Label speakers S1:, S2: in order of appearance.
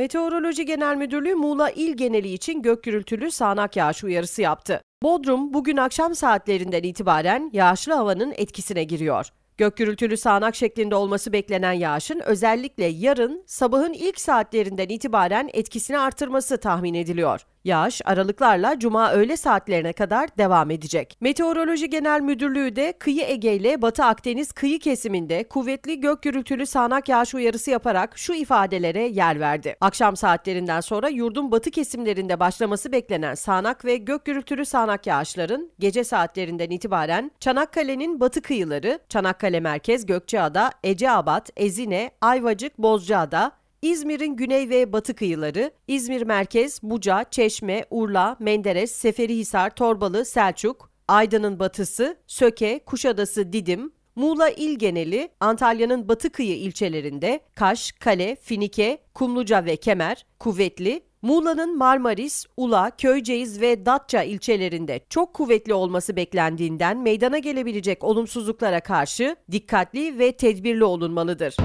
S1: Meteoroloji Genel Müdürlüğü Muğla il geneli için gök gürültülü sağanak yağış uyarısı yaptı. Bodrum bugün akşam saatlerinden itibaren yağışlı havanın etkisine giriyor. Gök gürültülü sağanak şeklinde olması beklenen yağışın özellikle yarın sabahın ilk saatlerinden itibaren etkisini artırması tahmin ediliyor. Yağış aralıklarla cuma öğle saatlerine kadar devam edecek. Meteoroloji Genel Müdürlüğü de kıyı Ege ile Batı Akdeniz kıyı kesiminde kuvvetli gök gürültülü sağanak yağış uyarısı yaparak şu ifadelere yer verdi. Akşam saatlerinden sonra yurdun batı kesimlerinde başlaması beklenen sağanak ve gök gürültülü sağanak yağışların gece saatlerinden itibaren Çanakkale'nin batı kıyıları, Çanakkale Çanakkale merkez Gökçeada, Eceabat, Ezine, Ayvacık, Bozcaada, İzmir'in güney ve batı kıyıları, İzmir merkez Buca, Çeşme, Urla, Menderes, Seferihisar, Torbalı, Selçuk, Aydın'ın batısı, Söke, Kuşadası, Didim, Muğla il geneli, Antalya'nın batı kıyı ilçelerinde Kaş, Kale, Finike, Kumluca ve Kemer kuvvetli, Muğla'nın Marmaris, Ula, Köyceğiz ve Datça ilçelerinde çok kuvvetli olması beklendiğinden meydana gelebilecek olumsuzluklara karşı dikkatli ve tedbirli olunmalıdır.